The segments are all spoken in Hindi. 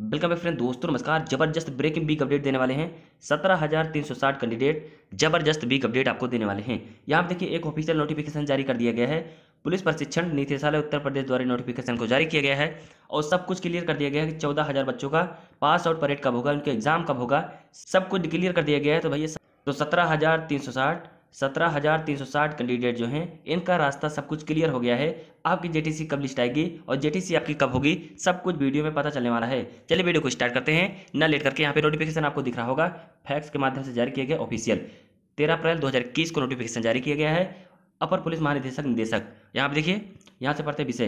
वेलकम बैक फ्रेंड दोस्तों नमस्कार जबरदस्त ब्रेकिंग बिग अपडेट देने वाले हैं सत्रह हजार तीन सौ साठ कैंडिडेट जबरदस्त बिग अपडेट आपको देने वाले हैं यहाँ पर देखिए एक ऑफिशियल नोटिफिकेशन जारी कर दिया गया है पुलिस प्रशिक्षण निदेशालय उत्तर प्रदेश द्वारा नोटिफिकेशन को जारी किया गया है और सब कुछ क्लियर कर दिया गया है कि चौदह हज़ार बच्चों का पास आउट परेड कब होगा उनके एग्जाम कब होगा सब कुछ क्लियर कर दिया गया है तो भैया तो सत्रह हज़ार तीन सौ साठ सत्रह हज़ार तीन सौ साठ कैंडिडेट जो हैं इनका रास्ता सब कुछ क्लियर हो गया है आपकी जेटीसी कब लिस्ट आएगी और जेटीसी आपकी कब होगी सब कुछ वीडियो में पता चलने वाला है चलिए वीडियो को स्टार्ट करते हैं न लेट करके यहाँ पे नोटिफिकेशन आपको दिख रहा होगा फैक्स के माध्यम से जारी किया गया ऑफिशियल तेरह अप्रैल दो को नोटिफिकेशन जारी किया गया है अपर पुलिस महानिदेशक निदेशक यहाँ पर देखिए यहाँ से पढ़ते विषय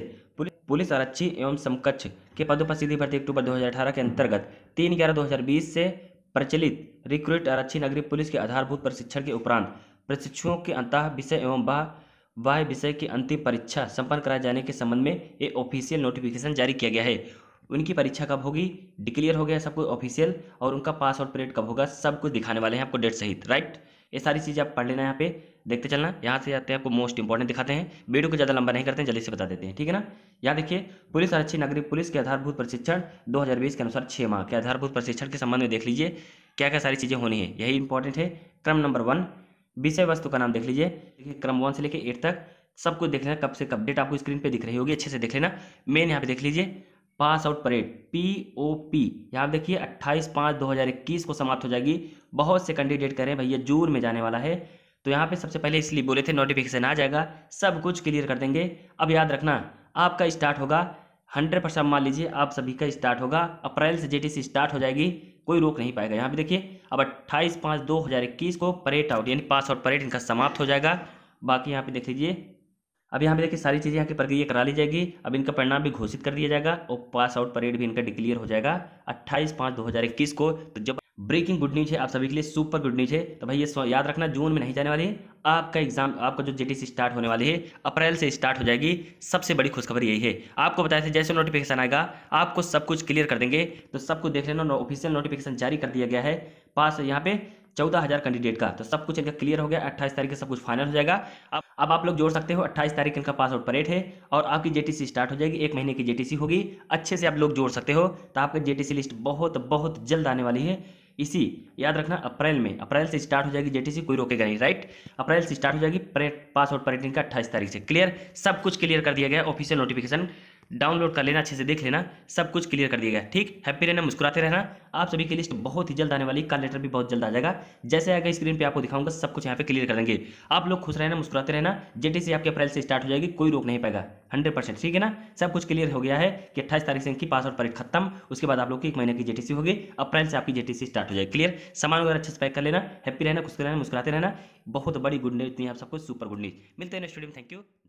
पुलिस आरक्षी एवं समकक्ष के पदों पर सीधी भर्ती अक्टूबर दो के अंतर्गत तीन ग्यारह दो से प्रचलित रिक्रूट आरक्षी नगरीय पुलिस के आधारभूत प्रशिक्षण के उपरांत प्रशिक्षुओं के अंतः विषय एवं वाह वाह विषय की अंतिम परीक्षा संपन्न कराए जाने के संबंध में एक ऑफिशियल नोटिफिकेशन जारी किया गया है उनकी परीक्षा कब होगी डिक्लेयर हो गया सब कुछ ऑफिशियल और उनका पास आउट पीरियड कब होगा सब कुछ दिखाने वाले हैं आपको डेट सहित राइट ये सारी चीज़ें आप पढ़ लेना यहाँ पे देखते चलना यहाँ से जाते हैं आपको मोस्ट इंपॉर्टेंट दिखाते हैं वीडियो को ज़्यादा लंबा नहीं करते हैं जल्दी से बता देते हैं ठीक है ना यहाँ देखिए पुलिस आरक्षी नागरिक पुलिस के आधारभूत प्रशिक्षण 2020 के अनुसार छः माह के आधारभूत प्रशिक्षण के संबंध में देख लीजिए क्या क्या सारी चीज़ें होनी है यही इंपॉर्टेंट है क्रम नंबर वन विषय वस्तु का नाम देख लीजिए देखिए क्रम वन से लेकर एट तक सब कुछ देख लेना कब से कब डेट आपको स्क्रीन पे दिख रही होगी अच्छे से देख लेना मेन यहाँ पे देख लीजिए pass out parade P O P यहाँ देखिए अट्ठाईस पाँच दो हज़ार इक्कीस को समाप्त हो जाएगी बहुत से कैंडिडेट कह रहे हैं भैया जून में जाने वाला है तो यहाँ पे सबसे पहले इसलिए बोले थे नोटिफिकेशन आ जाएगा सब कुछ क्लियर कर देंगे अब याद रखना आपका स्टार्ट होगा हंड्रेड परसेंट मान लीजिए आप सभी का स्टार्ट होगा अप्रैल से जे स्टार्ट हो जाएगी कोई रोक नहीं पाएगा यहाँ पे देखिए अब अट्ठाईस पाँच दो हज़ार इक्कीस को परेड आउट यानी पास आउट परेड इनका समाप्त हो जाएगा बाकी यहाँ पे देख लीजिए अब यहाँ पे देखिए सारी चीज़ें यहाँ की प्रक्रिया करा ली जाएगी अब इनका परिणाम भी घोषित कर दिया जाएगा और पास आउट परेड भी इनका डिक्लेयर हो जाएगा अट्ठाईस पाँच दो हज़ार इक्कीस को तो जब ब्रेकिंग गुड न्यूज है आप सभी के लिए सुपर गुड न्यूज है तो भाई ये याद रखना जून में नहीं जाने वाली है आपका एग्जाम आपका जो सी स्टार्ट होने वाली है अप्रैल से स्टार्ट हो जाएगी सबसे बड़ी खुशखबरी यही है आपको बताया था जैसे नोटिफिकेशन आएगा आपको सब कुछ क्लियर कर देंगे तो सब कुछ देख लेना ऑफिशियल नोटिफिकेशन जारी कर दिया गया है पास यहाँ पे चौदह हज़ार कैंडिडेट का तो सब कुछ इनका क्लियर हो गया अट्ठाईस तारीख का सब कुछ फाइनल हो जाएगा अब अब आप लोग जोड़ सकते हो अट्ठाईस तारीख इनका पास आउट परेड है और आपकी सी स्टार्ट हो जाएगी एक महीने की सी होगी अच्छे से आप लोग जोड़ सकते हो तो आपकी सी लिस्ट बहुत बहुत जल्द आने वाली है इसी याद रखना अप्रैल में अप्रैल से स्टार्ट हो जाएगी जेटीसी कोई रोकेगा नहीं राइट अप्रैल से स्टार्ट हो जाएगी पास आउट पर्यटन का अट्ठाईस तारीख से क्लियर सब कुछ क्लियर कर दिया गया ऑफिशियल नोटिफिकेशन डाउनलोड कर लेना अच्छे से देख लेना सब कुछ क्लियर कर दिया गया ठीक हैप्पी रहना मुस्कुराते रहना आप सभी की लिस्ट बहुत ही जल्द आने वाली का लेटर भी बहुत जल्द आ जाएगा जैसे आएगा स्क्रीन पर आपको दिखाऊंगा सब कुछ यहाँ पे क्लियर कर देंगे आप लोग खुश रहना मुस्कुराते रहना जेटीसी आपके अप्रैल से स्टार्ट हो जाएगी कोई रोक नहीं पाएगा हंड्रेड परसेंट ठीक है ना सब कुछ क्लियर हो गया है कि अट्ठाईस तारीख से इनकी पास आउट परीक्षा खत्म उसके बाद आप लोग की एक महीने की जेटीसी होगी अप्रैल से आपकी जेटीसी स्टार्ट हो जाएगी क्लियर सामान वगैरह अच्छे से पैक कर लेना हैप्पी रहना खुश रहना मुस्कुराते रहना बहुत बड़ी गुड न्यूज थी आप सबको सुपर गुड न्यूज मिलते हैं स्टूडियो थैंक यू